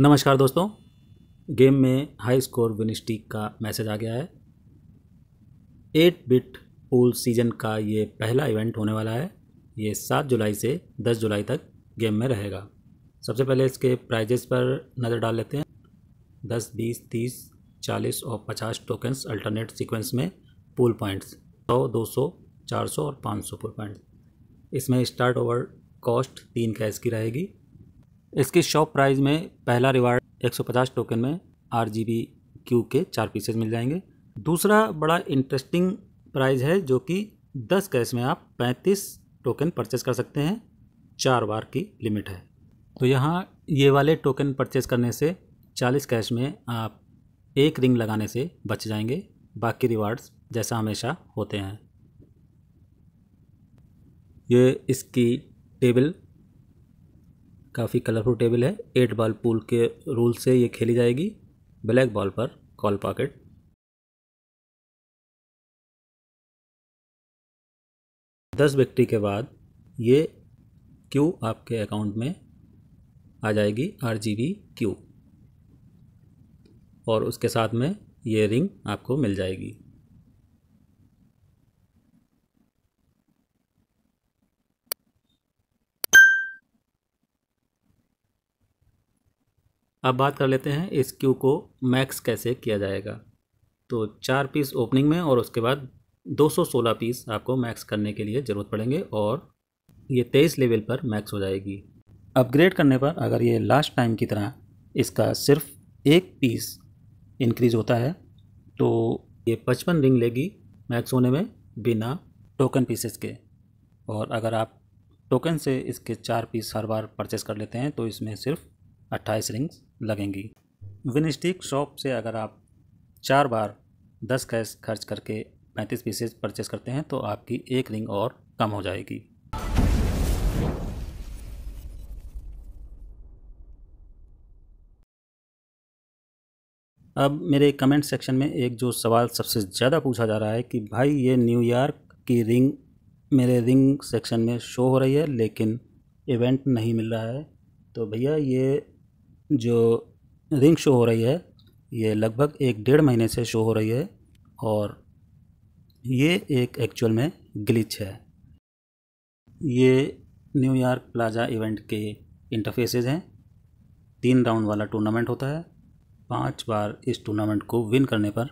नमस्कार दोस्तों गेम में हाई स्कोर विनिस्टिक का मैसेज आ गया है एट बिट पूल सीजन का ये पहला इवेंट होने वाला है ये सात जुलाई से दस जुलाई तक गेम में रहेगा सबसे पहले इसके प्राइजेस पर नज़र डाल लेते हैं दस बीस तीस चालीस और पचास टोकन्स अल्टरनेट सीक्वेंस में पूल पॉइंट्स सौ दो सौ चार सौ और पाँच सौ पूल पॉइंट्स इसमें स्टार्ट ओवर कॉस्ट तीन कैश की रहेगी इसके शॉप प्राइस में पहला रिवार्ड 150 टोकन में आर जी बी क्यू के चार पीसेज मिल जाएंगे दूसरा बड़ा इंटरेस्टिंग प्राइज़ है जो कि 10 कैश में आप 35 टोकन परचेस कर सकते हैं चार बार की लिमिट है तो यहाँ ये वाले टोकन परचेस करने से 40 कैश में आप एक रिंग लगाने से बच जाएंगे बाकी रिवार्ड्स जैसा हमेशा होते हैं ये इसकी टेबल काफ़ी कलरफुल टेबल है एट बॉल पूल के रूल से ये खेली जाएगी ब्लैक बॉल पर कॉल पॉकेट दस व्यक्ति के बाद ये क्यू आपके अकाउंट में आ जाएगी आर जी बी क्यू और उसके साथ में ये रिंग आपको मिल जाएगी अब बात कर लेते हैं इस क्यू को मैक्स कैसे किया जाएगा तो चार पीस ओपनिंग में और उसके बाद 216 पीस आपको मैक्स करने के लिए ज़रूरत पड़ेंगे और ये 23 लेवल पर मैक्स हो जाएगी अपग्रेड करने पर अगर ये लास्ट टाइम की तरह इसका सिर्फ एक पीस इंक्रीज होता है तो ये 55 रिंग लेगी मैक्स होने में बिना टोकन पीसेस के और अगर आप टोकन से इसके चार पीस हर बार परचेस कर लेते हैं तो इसमें सिर्फ अट्ठाईस रिंग्स लगेंगी विन स्टिक शॉप से अगर आप चार बार दस कैश खर्च करके पैंतीस पीसेज परचेस करते हैं तो आपकी एक रिंग और कम हो जाएगी अब मेरे कमेंट सेक्शन में एक जो सवाल सबसे ज़्यादा पूछा जा रहा है कि भाई ये न्यूयॉर्क की रिंग मेरे रिंग सेक्शन में शो हो रही है लेकिन इवेंट नहीं मिल रहा है तो भैया ये जो रिंग शो हो रही है ये लगभग एक डेढ़ महीने से शो हो रही है और ये एक एक्चुअल में ग्लिच है ये न्यूयॉर्क प्लाजा इवेंट के इंटरफेसेज़ हैं तीन राउंड वाला टूर्नामेंट होता है पांच बार इस टूर्नामेंट को विन करने पर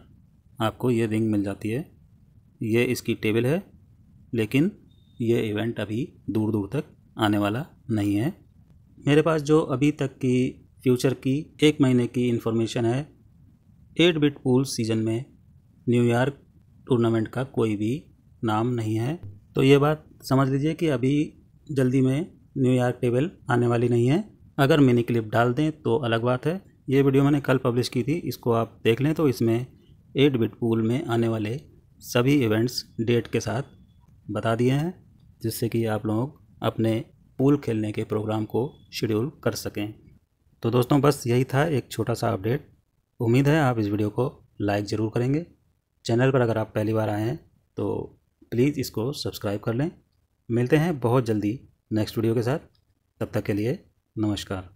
आपको ये रिंग मिल जाती है ये इसकी टेबल है लेकिन ये इवेंट अभी दूर दूर तक आने वाला नहीं है मेरे पास जो अभी तक की फ्यूचर की एक महीने की इन्फॉर्मेशन है एट बिट पूल सीजन में न्यूयॉर्क टूर्नामेंट का कोई भी नाम नहीं है तो ये बात समझ लीजिए कि अभी जल्दी में न्यूयॉर्क टेबल आने वाली नहीं है अगर मिनी क्लिप डाल दें तो अलग बात है ये वीडियो मैंने कल पब्लिश की थी इसको आप देख लें तो इसमें एट बिट पूल में आने वाले सभी इवेंट्स डेट के साथ बता दिए हैं जिससे कि आप लोग अपने पूल खेलने के प्रोग्राम को शेड्यूल कर सकें तो दोस्तों बस यही था एक छोटा सा अपडेट उम्मीद है आप इस वीडियो को लाइक ज़रूर करेंगे चैनल पर अगर आप पहली बार आए हैं तो प्लीज़ इसको सब्सक्राइब कर लें मिलते हैं बहुत जल्दी नेक्स्ट वीडियो के साथ तब तक के लिए नमस्कार